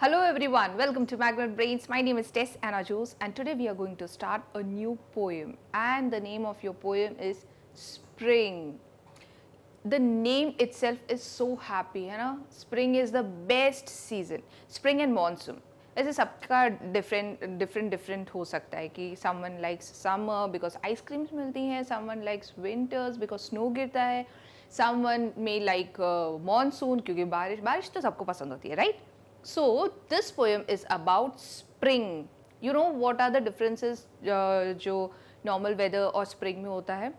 Hello everyone, welcome to Magnet Brains. My name is Tess Anajos and today we are going to start a new poem and the name of your poem is Spring. The name itself is so happy, you know. Spring is the best season. Spring and monsoon. ऐसे सबका different different different हो सकता है कि likes summer because ice creams मिलती हैं Someone likes winters because snow गिरता है समवन में लाइक monsoon क्योंकि बारिश बारिश तो सबको पसंद होती है right? so this poem is about spring you know what are the differences uh, जो normal weather और spring में होता है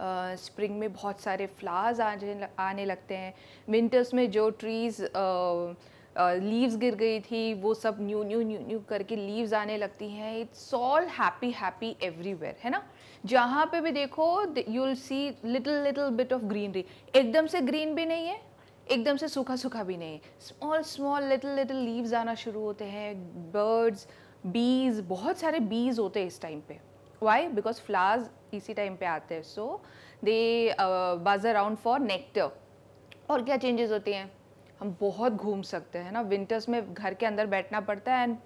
स्प्रिंग uh, में बहुत सारे फ्लावर्स आने आने लगते हैं विंटर्स में जो ट्रीज़ लीव्स uh, uh, गिर गई थी वो सब न्यू न्यू न्यू न्यू करके लीव्स आने लगती हैं it's all happy happy everywhere है ना जहाँ पे भी देखो you will see little little bit of greenery एकदम से ग्रीन भी नहीं है एकदम से सूखा सूखा भी नहीं small small little little leaves आना शुरू होते हैं बर्ड्स बीज बहुत सारे बीज होते हैं इस टाइम पे वाई बिकॉज फ्लावर्स इसी टाइम पे आते हैं सो दे बाज अराउंड फॉर नेक्टर और क्या चेंजेस होते हैं हम बहुत घूम सकते हैं ना विंटर्स में घर के अंदर बैठना पड़ता है एंड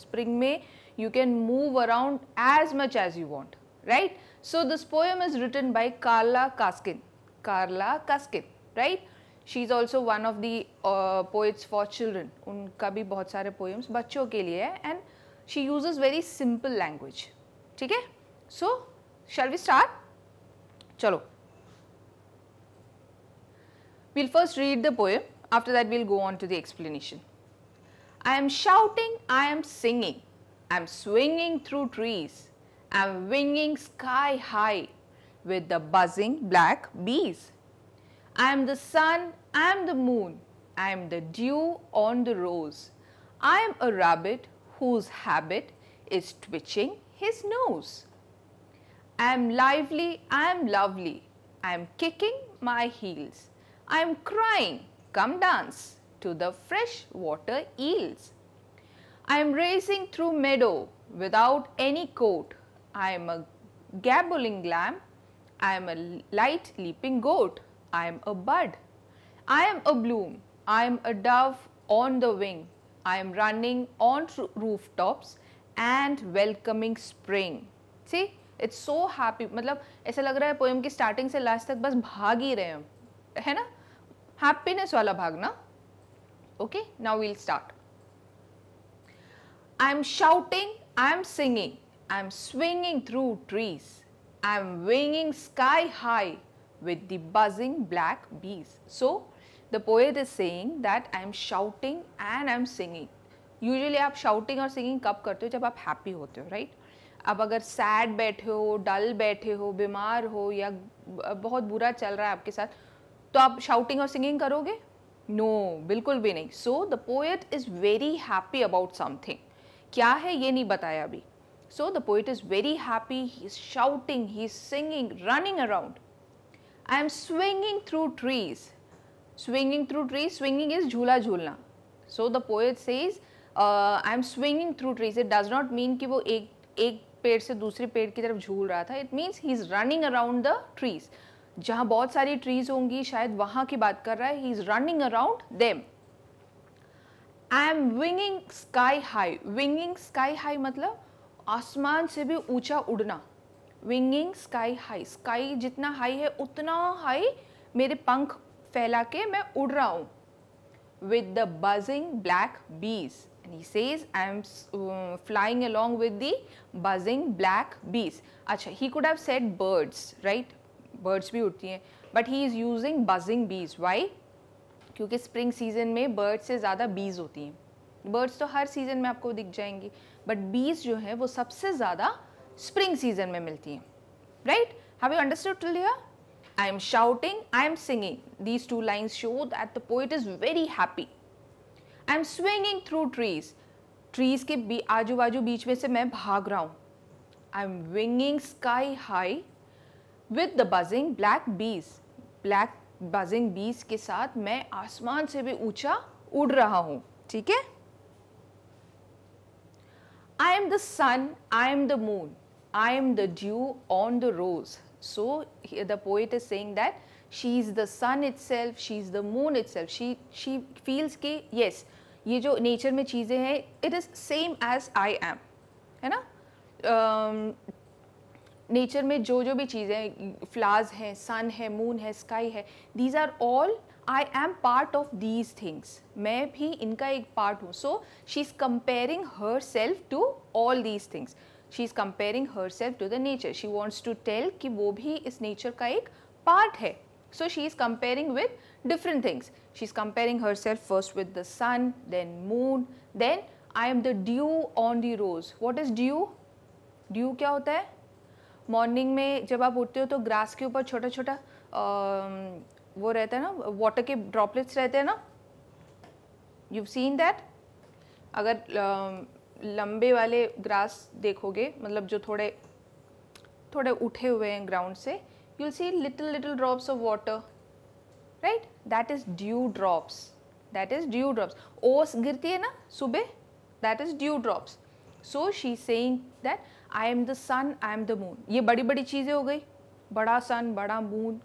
स्प्रिंग में you can move around as much as you want right so this poem is written by Karla Kuskin Karla Kuskin right she is also one of the poets for children उनका भी बहुत सारे poems बच्चों के लिए है and she use very simple language ठीक है सो शैल we'll first read the poem after that we'll go on to the explanation i am shouting i am singing i'm swinging through trees i'm winging sky high with the buzzing black bees I am the sun, I am the moon, I am the dew on the rose. I am a rabbit whose habit is twitching his nose. I am lively, I am lovely, I am kicking my heels. I am crying, come dance to the fresh water eels. I am racing through meadow without any coat. I am a gabbling lamb, I am a light leaping goat. I am a bud. I am a bloom. I am a dove on the wing. I am running on rooftops and welcoming spring. See, it's so happy. मतलब ऐसा लग रहा है poem की starting से last तक बस भाग ही रहे हैं है ना हैप्पीनेस वाला भागना okay now we'll start I am shouting I am singing I am swinging through trees I am winging sky high with the buzzing black bees. So the poet is saying that I am shouting and I am singing. Usually आप shouting और singing कब करते हो जब आप happy होते हो right? अब अगर sad बैठे हो डल बैठे हो बीमार हो या बहुत बुरा चल रहा है आपके साथ तो आप shouting और singing करोगे नो no, बिल्कुल भी नहीं so the poet is very happy about something क्या है ये नहीं बताया अभी so the poet is very happy he is shouting he singing running around I am swinging through trees swinging through trees swinging is झूला झूलना so the poet says I am swinging through trees it does not mean कि वो एक एक पेड़ से दूसरे पेड़ की तरफ झूल रहा था it means he is running around the trees जहाँ बहुत सारी ट्रीज होंगी शायद वहाँ की बात कर रहा है he is running around them I am winging sky high winging sky high मतलब आसमान से भी ऊंचा उड़ना विंगिंग स्काई हाई स्काई जितना हाई है उतना हाई मेरे पंख फैला के मैं उड़ रहा हूँ with the buzzing black bees and says I am flying along with the buzzing black bees अच्छा he could have said birds right birds भी उड़ती हैं but he is using buzzing bees why क्योंकि स्प्रिंग सीजन में birds से ज़्यादा बीज होती हैं बर्ड्स तो हर सीजन में आपको दिख जाएंगी बट बीज जो है वो सबसे ज़्यादा स्प्रिंग सीजन में मिलती हैं right have you understood till here I am shouting I am singing these two lines show that the poet is very happy I am swinging through trees trees के आजू बाजू बीच में से मैं भाग रहा हूँ I am winging sky high with the buzzing black bees black buzzing bees के साथ मैं आसमान से भी ऊंचा उड़ रहा हूँ ठीक है I am the sun I am the moon I am the dew on the rose. So here the poet is saying that she is the sun itself, she is the moon itself. She she feels कि yes ये जो nature में चीज़ें हैं it is same as I am है ना um, nature में जो जो भी चीज़ें फ्लावर्स हैं सन है मून है स्काई है these are all I am part of these things मैं भी इनका एक पार्ट हूँ so she is comparing herself to all these things she is comparing herself to the nature she wants to tell कि वो भी इस nature का एक पार्ट है so she is comparing with different things she is comparing herself first with the sun then moon then I am the dew on the rose what is dew dew क्या होता है morning में जब आप उठते हो तो grass के ऊपर छोटा छोटा वो रहता है ना वाटर के ड्रॉपलेट्स रहते हैं ना यू सीन दैट अगर लंबे वाले ग्रास देखोगे मतलब जो थोड़े थोड़े उठे हुए हैं ग्राउंड से you'll see little little drops of water right that is dew drops that is dew drops ओस गिरती है ना सुबह that is dew drops so she saying that I am the sun I am the moon ये बड़ी बड़ी चीज़ें हो गई बड़ा सन बड़ा मून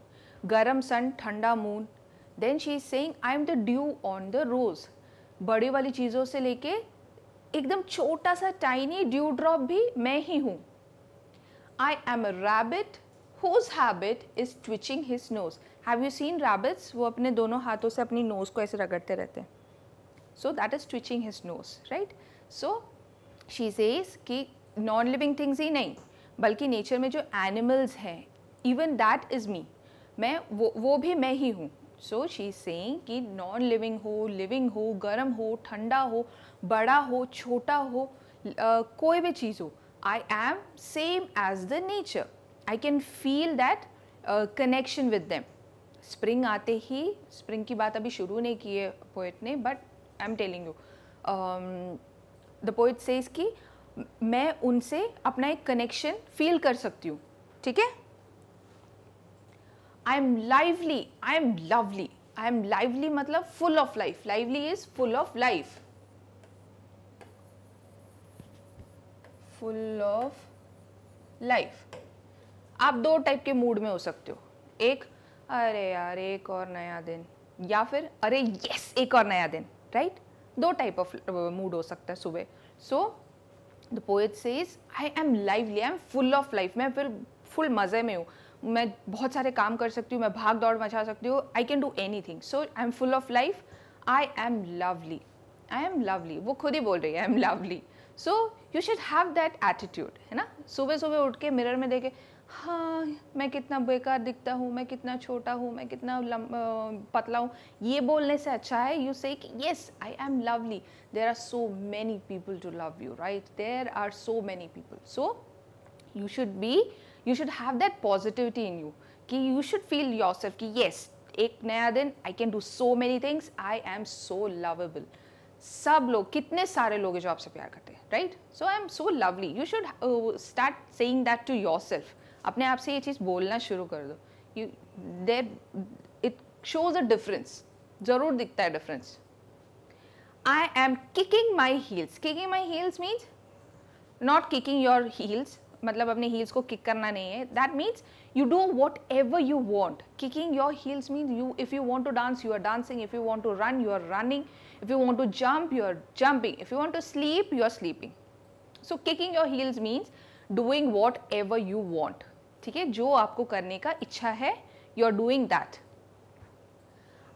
गर्म सन ठंडा moon then she is saying I am the dew on the rose बड़ी वाली चीज़ों से लेके एकदम छोटा सा टाइनी ड्यू ड्रॉप भी मैं ही हूँ I am a rabbit whose habit is twitching his nose have you seen rabbits वो अपने दोनों हाथों से अपनी नोज़ को ऐसे रगड़ते रहते हैं so that is twitching his nose right so she says कि नॉन लिविंग थिंग्स ही नहीं बल्कि नेचर में जो एनिमल्स हैं इवन दैट इज़ मी मैं वो वो भी मैं ही हूँ सो शी सेइंग कि नॉन लिविंग हो लिविंग हो गर्म हो ठंडा हो बड़ा हो छोटा हो uh, कोई भी चीज़ हो I am same as the nature I can feel that connection with them spring आते ही स्प्रिंग की बात अभी शुरू नहीं की है पोइट ने but I am telling you the poet says कि मैं उनसे अपना एक कनेक्शन फील कर सकती हूँ ठीक है I am lively I am lovely I am lively मतलब full of life lively is full of life full of life आप दो टाइप के मूड में हो सकते हो एक अरे यार एक और नया दिन या फिर अरे यस एक और नया दिन राइट दो टाइप ऑफ मूड हो सकता है सुबह so the poet says I am lively I am full of life मैं फिर फुल मज़े में हूँ मैं बहुत सारे काम कर सकती हूँ मैं भाग दौड़ मचा सकती हूँ I can do anything so I am full of life I am lovely I am lovely वो खुद ही बोल रही है I am lovely so you should have that attitude है ना सुबह सुबह उठ के मिरर में देखे हाँ मैं कितना बेकार दिखता हूँ मैं कितना छोटा हूँ मैं कितना पतला हूँ ये बोलने से अच्छा है you say yes I am lovely there are so many people to love you right there are so many people so you should be you should have that positivity in you कि you should feel yourself कि yes एक नया दिन I can do so many things I am so lovable सब लोग कितने सारे लोग हैं जो आपसे प्यार करते हैं right so I am so lovely you should start saying that to yourself अपने आप से ये चीज़ बोलना शुरू कर दो you there it shows a difference ज़रूर दिखता है difference I am kicking my heels kicking my heels means not kicking your heels मतलब अपने हील्स को किक करना नहीं है that means you do whatever you want kicking your heels means you if you want to dance you are dancing if you want to run you are running if you want to jump you are jumping if you want to sleep you are sleeping so kicking your heels means doing whatever you want ठीक है जो आपको करने का इच्छा है you are doing that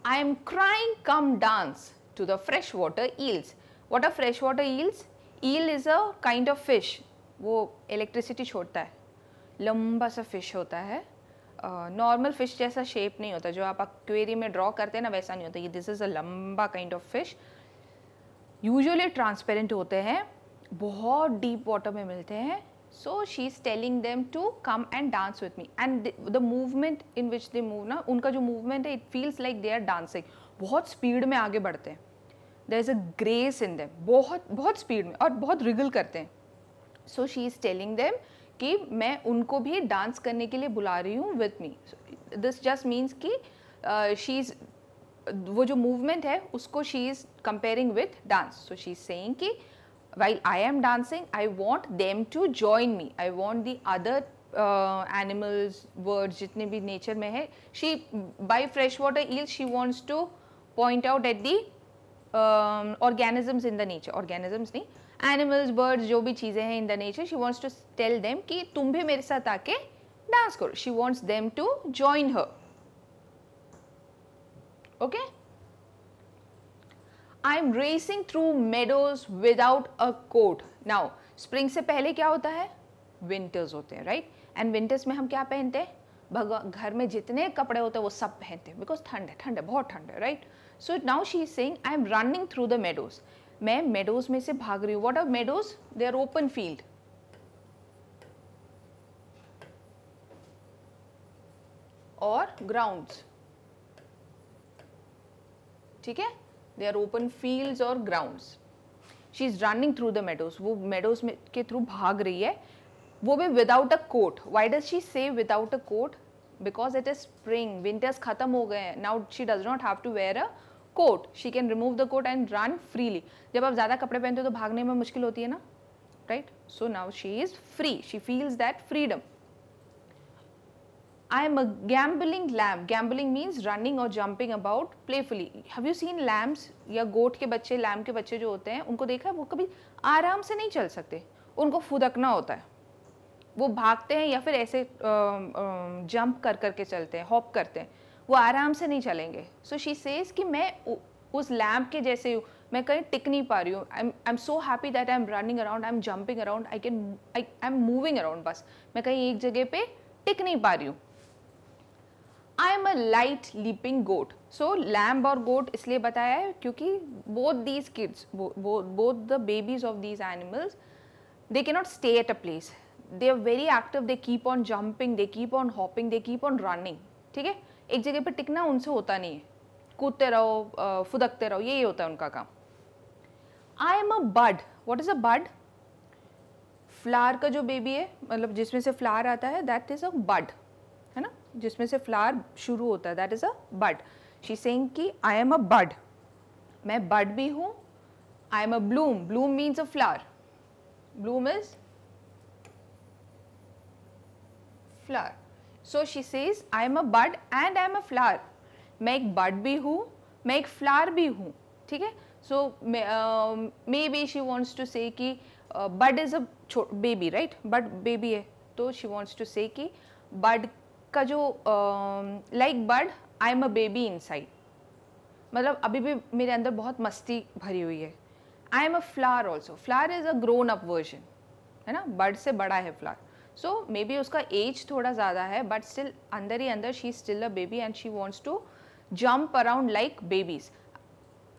I am crying come dance to the fresh water eels what are fresh water eels eel is a kind of fish वो electricity छोड़ता है लंबा सा फिश होता है नॉर्मल uh, फिश जैसा शेप नहीं होता जो आप क्वेरी में ड्रॉ करते हैं ना वैसा नहीं होता ये दिस इज़ अ लंबा kind of fish usually transparent होते हैं बहुत डीप वाटर में मिलते हैं so she is telling them to come and dance with me and the movement in which they move ना उनका जो मूवमेंट है it feels like they are dancing बहुत स्पीड में आगे बढ़ते हैं there is a grace in them बहुत बहुत स्पीड में और बहुत रिगल करते हैं so she is telling them कि मैं उनको भी डांस करने के लिए बुला रही हूँ with me this just means कि शी uh, इज़ वो जो मूवमेंट है उसको she is comparing with dance so she is saying कि why I am dancing I want them to join me I want the other animals world जितने भी nature में है she by fresh water eel she wants to point out at the organisms in the nature organisms नहीं animals birds जो भी चीज़ें हैं in the nature she wants to tell them कि तुम भी मेरे साथ आके डांस करो she wants them to join her okay I am racing through meadows without a coat now spring से पहले क्या होता है विंटर्स होते हैं राइट एंड विंटर्स में हम क्या पहनते हैं भगवान घर में जितने कपड़े होते हैं वो सब पहनते हैं बिकॉज ठंड है ठंड है बहुत ठंड है right so now she is saying I am running through the meadows मैं मेडोज में से भाग रही हूँ what are meadows they are open field और ग्राउंड्स ठीक है दे आर ओपन फील्ड्स और grounds she is running through the meadows वो मेडोज के थ्रू भाग रही है वो भी without a coat why does she say without a coat because it is spring winters खत्म हो गए हैं now she does not have to wear a coat she can remove the coat and run freely जब आप ज़्यादा कपड़े पहनते हो तो भागने में मुश्किल होती है ना right so now she is free she feels that freedom I am a gambolling lamb gambolling means running और jumping about playfully have you seen lambs या गोट के बच्चे लैम्प के बच्चे जो होते हैं उनको देखा है वो कभी आराम से नहीं चल सकते उनको फुदकना होता है वो भागते हैं या फिर ऐसे जंप कर कर चलते हैं हॉप करते हैं वो आराम से नहीं चलेंगे सो शी सेज कि मैं उस लैम्प के जैसे हूँ मैं कहीं टिक नहीं पा रही हूँ I I am so happy that I am running around I am jumping around I can I I am moving around बस मैं कहीं एक जगह पे टिक नहीं पा रही हूँ I am a light leaping goat so lamb और गोट इसलिए बताया है क्योंकि both these kids both the babies of these animals they can not stay at a place they are very active they keep on jumping they keep on hopping they keep on running ठीक है एक जगह पर टिकना उनसे होता नहीं है कूदते रहो फुदकते रहो यही होता है उनका काम I am a bud what is a bud flower का जो बेबी है मतलब जिसमें से फ्लावर आता है दैट इज़ अ बड है ना जिसमें से फ्लावर शुरू होता है that is a bud she say I am a bud मैं बड भी हूँ I am a bloom bloom means a flower bloom is flower so she says I am a bird and I am a flower मैं एक bird भी हूँ मैं एक flower भी हूँ ठीक है so maybe she wants to say कि bird is a baby right bird baby है तो शी वॉन्ट्स टू से कि बर्ड का जो like bird I am a baby inside मतलब अभी भी मेरे अंदर बहुत मस्ती भरी हुई है I am a flower also flower is a grown up version है ना बर्ड से बड़ा है फ्लावर सो मे बी उसका एज थोड़ा ज़्यादा है बट स्टिल अंदर ही अंदर she still a baby and she wants to jump around like babies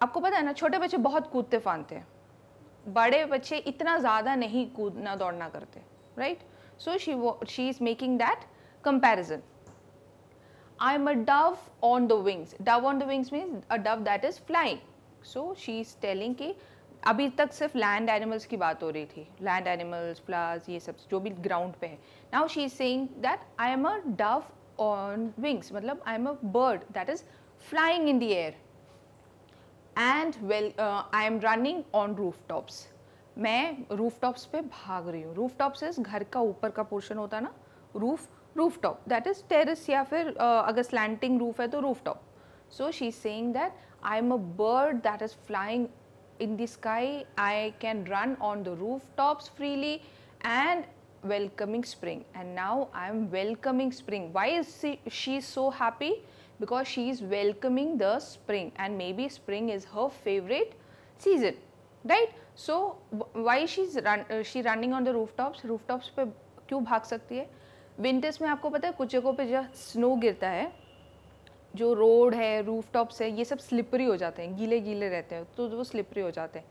आपको पता है ना छोटे बच्चे बहुत कूदते फानते हैं बड़े बच्चे इतना ज़्यादा नहीं कूदना दौड़ना करते right so she she is making that comparison I am a dove on the wings dove on the wings means a dove that is flying so she is telling कि अभी तक सिर्फ लैंड एनिमल्स की बात हो रही थी land animals plus ये सब जो भी ग्राउंड पे है now she is saying that I am a dove on wings मतलब I am a bird that is flying in the air and well I am running on rooftops मैं rooftops पे भाग रही हूँ roof tops is घर का ऊपर का पोर्शन होता है ना roof rooftop that is terrace या फिर uh, अगर स्लैंटिंग रूफ है तो rooftop so she saying that I am a bird that is flying in the sky I can run on the rooftops freely and welcoming spring and now I am welcoming spring. Why is she she so happy? Because she is welcoming the spring and maybe spring is her favorite season right. So, why she is run, uh, she running on the rooftops rooftops pe क्यों bhag sakti hai winters mein aapko pata hai kuch jagah pe jo snow girta hai जो road है rooftops है ये सब slippery हो जाते हैं गीले गीले रहते हैं तो वो स्लिपरी हो जाते हैं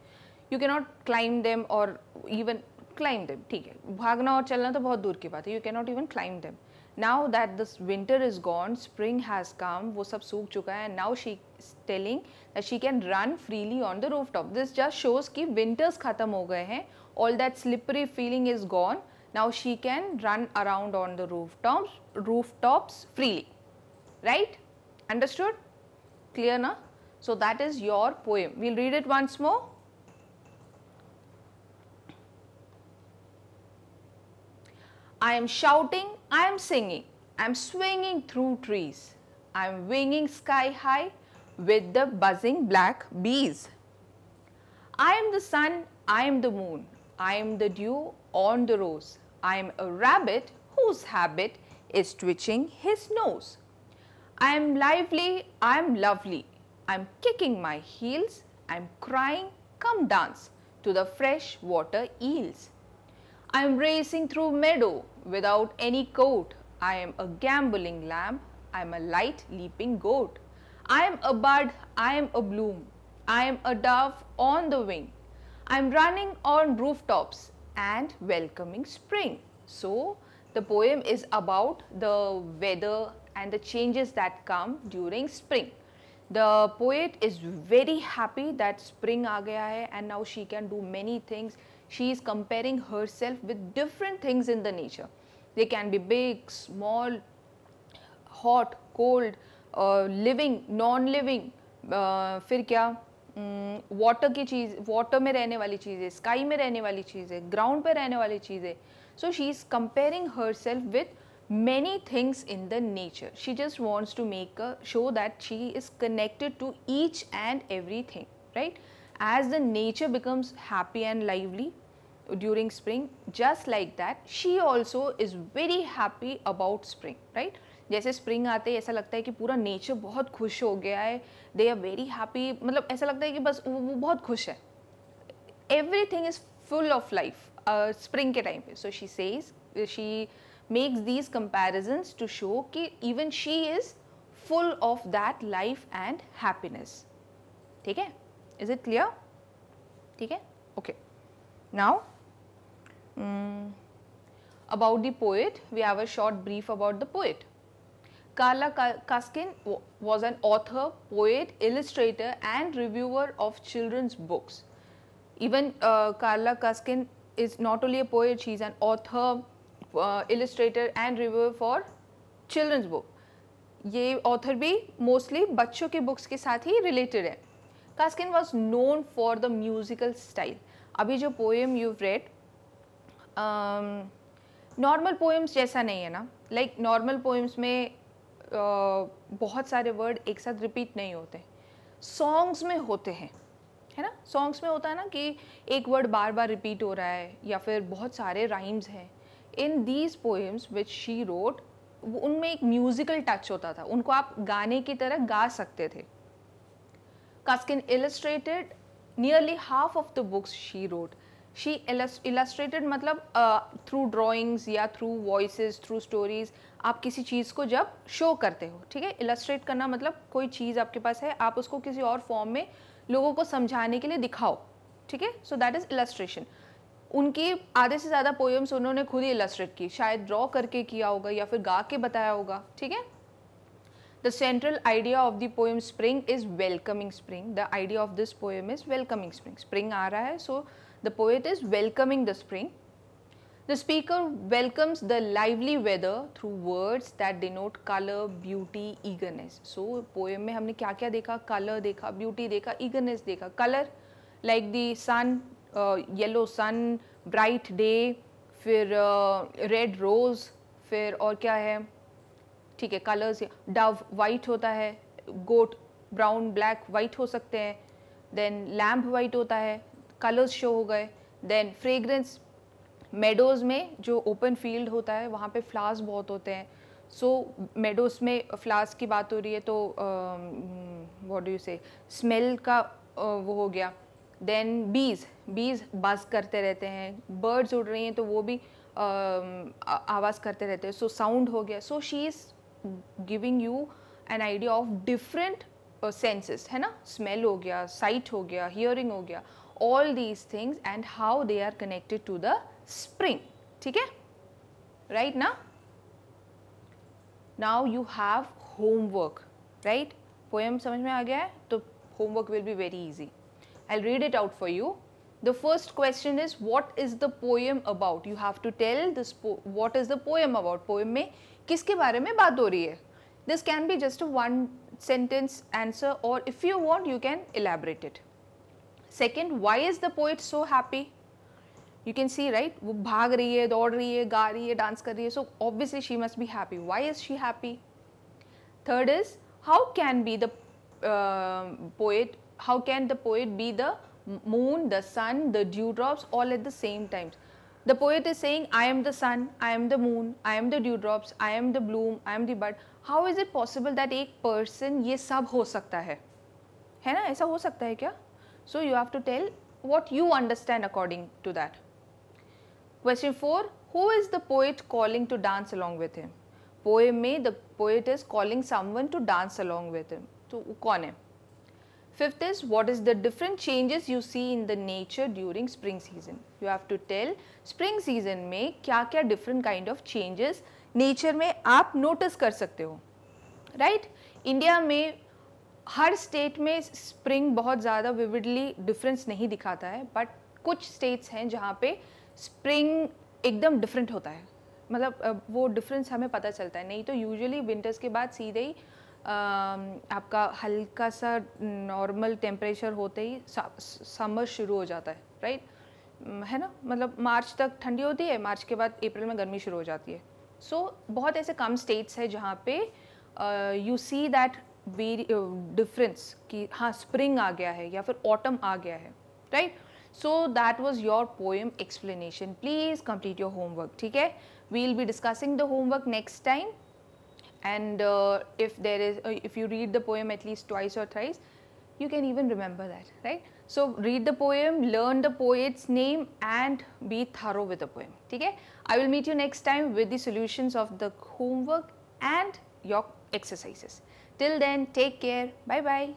you can not climb them और इवन क्लाइम देम ठीक है भागना और चलना तो बहुत दूर की बात है you can not even climb them now that this winter is gone spring has come वो सब सूख चुका है now she telling that she can run freely on the roof top this just shows कि विंटर्स ख़त्म हो गए हैं all that slippery feeling is gone now she can run around on the roof top roof tops freely right Understood? Clear now? So that is your poem. We will read it once more. I am shouting, I am singing, I am swinging through trees. I am winging sky high with the buzzing black bees. I am the sun, I am the moon, I am the dew on the rose. I am a rabbit whose habit is twitching his nose. I am lively, I am lovely. I am kicking my heels, I am crying, come dance to the fresh water eels. I am racing through meadow without any coat. I am a gamboling lamb, I am a light leaping goat. I am a bud, I am a bloom. I am a dove on the wing. I am running on rooftops and welcoming spring. So, the poem is about the weather and the changes that come during spring. The poet is very happy that spring aa gaya hai and now she can do many things. She is comparing herself with different things in the nature. They can be big, small, hot, cold, uh, living, non-living, uh, फिर क्या water hmm, की चीज़ water में रहने वाली चीज़ें sky में रहने वाली चीज़ें ग्राउंड पर रहने वाली चीज़ें so she is comparing herself with many things in the nature. She just wants to make a show that she is connected to each and everything, right? As the nature becomes happy and lively during spring, just like that, she also is very happy about spring, right? जैसे spring आते हैं ऐसा लगता है कि पूरा nature बहुत खुश हो गया है दे आर वेरी हैप्पी मतलब ऐसा लगता है कि बस वो, वो बहुत खुश है everything is full of life spring के टाइम पे so she says she makes these comparisons to show कि even she is full of that life and happiness. Take है Is it clear? Take है Okay. Now, um, about the poet, we have a short brief about the poet. Carla Kaskin was an author, poet, illustrator and reviewer of children's books. Even uh, Carla Kaskin is not only a poet, she is an author, illustrator and reviewer for children's book ये author भी mostly बच्चों के books के साथ ही related है Kuskin was known for the musical style अभी जो poem you read normal poems जैसा नहीं है ना लाइक नॉर्मल पोएम्स में uh, बहुत सारे वर्ड एक साथ रिपीट नहीं होते सॉन्ग्स में होते हैं है ना सॉन्ग्स में होता है ना कि एक वर्ड बार बार रिपीट हो रहा है या फिर बहुत सारे राइम्स हैं in these poems which she wrote उनमें एक म्यूज़िकल टच होता था उनको आप गाने की तरह गा सकते थे Kuskin illustrated nearly half of the books she wrote she illustrated मतलब थ्रू ड्राइंग्स या थ्रू वॉइस थ्रू स्टोरीज आप किसी चीज़ को जब शो करते हो ठीक है इलस्ट्रेट करना मतलब कोई चीज़ आपके पास है आप उसको किसी और फॉर्म में लोगों को समझाने के लिए दिखाओ ठीक है सो दैट इज़ इलस्ट्रेशन उनकी आधे से ज़्यादा पोएम्स उन्होंने खुद ही इलस्ट्रेट की शायद ड्रॉ करके किया होगा या फिर गा के बताया होगा ठीक है the central idea of the poem spring is welcoming spring the idea of this poem is welcoming spring spring आ रहा है so the poet is welcoming the spring the speaker welcomes the lively weather through words that denote colour beauty eagerness so poem में हमने क्या क्या देखा colour देखा beauty देखा ईगरनेस देखा colour like the sun yellow sun bright day फिर red rose फिर और क्या है ठीक है कलर्स डव वाइट होता है गोट ब्राउन ब्लैक वाइट हो सकते हैं देन लैम्प वाइट होता है कलर्स शो हो गए देन फ्रेगरेंस मेडोज़ में जो ओपन फील्ड होता है वहाँ पे फ्लावर्स बहुत होते हैं सो so, मेडोज़ में फ्लावर्स की बात हो रही है तो वॉट डू से स्मेल का uh, वो हो गया देन बीज बीज बस करते रहते हैं बर्ड्स उड़ रही हैं तो वो भी आवाज़ करते रहते हैं सो साउंड हो गया so she is giving you an idea of different senses है ना स्मेल हो गया साइट हो गया हियरिंग हो गया all these things and how they are connected to the spring ठीक है राइट ना now you have homework right poem समझ में आ गया है तो homework will be very easy I'll read it out for you. The first question is what is the poem about? You have to tell this what is the poem about? Poem में किसके बारे में बात हो रही This can be just a one sentence answer or if you want you can elaborate it. Second, why is the poet so happy? you can see right Wo भाग रही है दौड़ रही है गा रही so obviously she must be happy why is she happy third is how can be the uh, poet how can the poet be the moon, the sun, the dewdrops all at the same time? The poet is saying, I am the sun, I am the moon, I am the dewdrops, I am the bloom, I am the bud. How is it possible that a person ये सब हो सकता है है ना ऐसा हो सकता है क्या So you have to tell what you understand according to that. Question 4 Who is the poet calling to dance along with him? Poem में the poet is calling someone to dance along with him. So कौन Fifth is what is the different changes you see in the nature during spring season. You have to tell spring season में क्या क्या different kind of changes nature में आप notice कर सकते हो right? India में हर state में spring बहुत ज़्यादा vividly difference नहीं दिखाता है but कुछ states हैं जहाँ पे spring एकदम different होता है मतलब वो difference हमें पता चलता है नहीं तो usually winters के बाद सीधे ही आपका हल्का सा नॉर्मल टेम्परेचर होते ही समर शुरू हो जाता है राइट है ना मतलब मार्च तक ठंडी होती है मार्च के बाद अप्रैल में गर्मी शुरू हो जाती है सो so, बहुत ऐसे कम स्टेट्स है जहाँ पे you see that very difference कि हाँ स्प्रिंग आ गया है या फिर ऑटम आ गया है right so that was your poem explanation please complete your homework ठीक है? Will be discussing the homework next time and uh, if there is uh, if you read the poem at least twice or thrice you can even remember that right so read the poem learn the poet's name and be thorough with the poem okay i will meet you next time with the solutions of the homework and your exercises till then take care bye bye